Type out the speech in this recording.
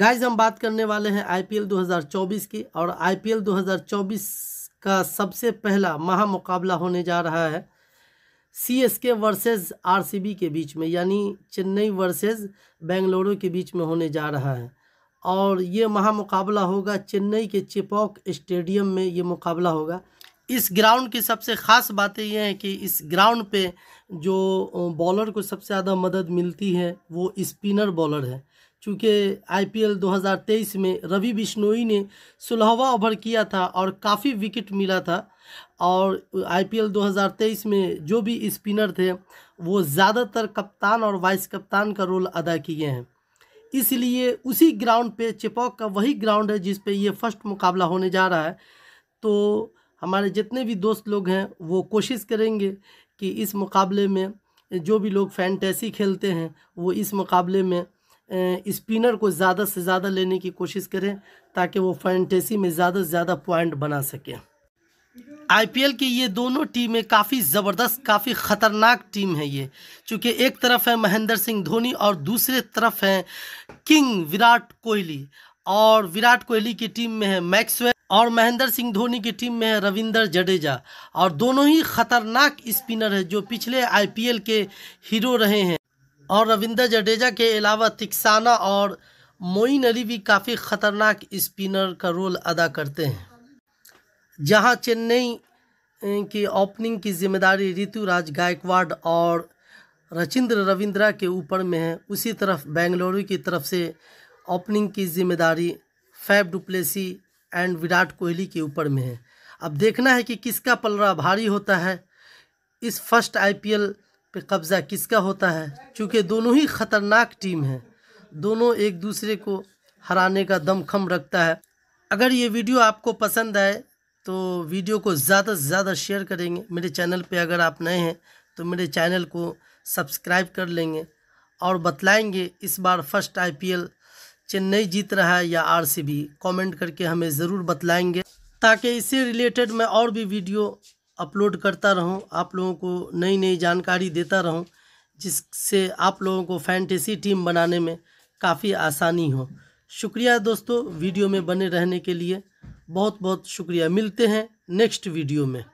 guys हम बात करने वाले हैं आईपीएल 2024 की और आईपीएल 2024 का सबसे पहला महा मुकाबला होने जा रहा है C S K versus R C B के बीच में यानी चेन्नई वर्सेज बेंगलुरु के बीच में होने जा रहा है और ये महा मुकाबला होगा चेन्नई के चिपॉक स्टेडियम में ये मुकाबला होगा इस ग्राउंड की सबसे ख़ास बातें ये हैं कि इस ग्राउंड पे जो बॉलर को सबसे ज़्यादा मदद मिलती है वो स्पिनर बॉलर है चूँकि आईपीएल 2023 में रवि बिश्नोई ने सुलहवा ओवर किया था और काफ़ी विकेट मिला था और आईपीएल 2023 में जो भी स्पिनर थे वो ज़्यादातर कप्तान और वाइस कप्तान का रोल अदा किए हैं इसलिए उसी ग्राउंड पे चिपॉक का वही ग्राउंड है जिस पे ये फर्स्ट मुकाबला होने जा रहा है तो हमारे जितने भी दोस्त लोग हैं वो कोशिश करेंगे कि इस मुकाबले में जो भी लोग फैंटेसी खेलते हैं वो इस मुकाबले में स्पिनर को ज़्यादा से ज़्यादा लेने की कोशिश करें ताकि वो फैंटेसी में ज़्यादा से ज़्यादा पॉइंट बना सकें आईपीएल की ये दोनों टीमें काफ़ी ज़बरदस्त काफ़ी ख़तरनाक टीम है ये चूँकि एक तरफ है महेंद्र सिंह धोनी और दूसरे तरफ है किंग विराट कोहली और विराट कोहली की टीम में है मैक्सवेल और महेंद्र सिंह धोनी की टीम में है रविंदर जडेजा और दोनों ही खतरनाक स्पिनर है जो पिछले आईपीएल के हीरो रहे हैं और रविंद्र जडेजा के अलावा तिक्साना और मोइन अली भी काफ़ी ख़तरनाक स्पिनर का रोल अदा करते हैं जहां चेन्नई की ओपनिंग की जिम्मेदारी ऋतु राज गायकवाड और रचिंद्र रविंद्रा के ऊपर में है उसी तरफ बेंगलुरु की तरफ से ओपनिंग की जिम्मेदारी Faf du Plessis and Virat Kohli के ऊपर में है अब देखना है कि किसका पलरा भारी होता है इस फर्स्ट आईपीएल पे कब्ज़ा किसका होता है चूँकि दोनों ही ख़तरनाक टीम है दोनों एक दूसरे को हराने का दमखम रखता है अगर ये वीडियो आपको पसंद आए तो वीडियो को ज़्यादा से ज़्यादा शेयर करेंगे मेरे चैनल पे अगर आप नए हैं तो मेरे चैनल को सब्सक्राइब कर लेंगे और बतलाएंगे इस बार फर्स्ट आईपीएल चेन्नई जीत रहा है या आरसीबी कमेंट करके हमें ज़रूर बतलाएंगे ताकि इससे रिलेटेड मैं और भी वीडियो अपलोड करता रहूं आप लोगों को नई नई जानकारी देता रहूं जिससे आप लोगों को फैंटेसी टीम बनाने में काफ़ी आसानी हो शुक्रिया दोस्तों वीडियो में बने रहने के लिए बहुत बहुत शुक्रिया मिलते हैं नेक्स्ट वीडियो में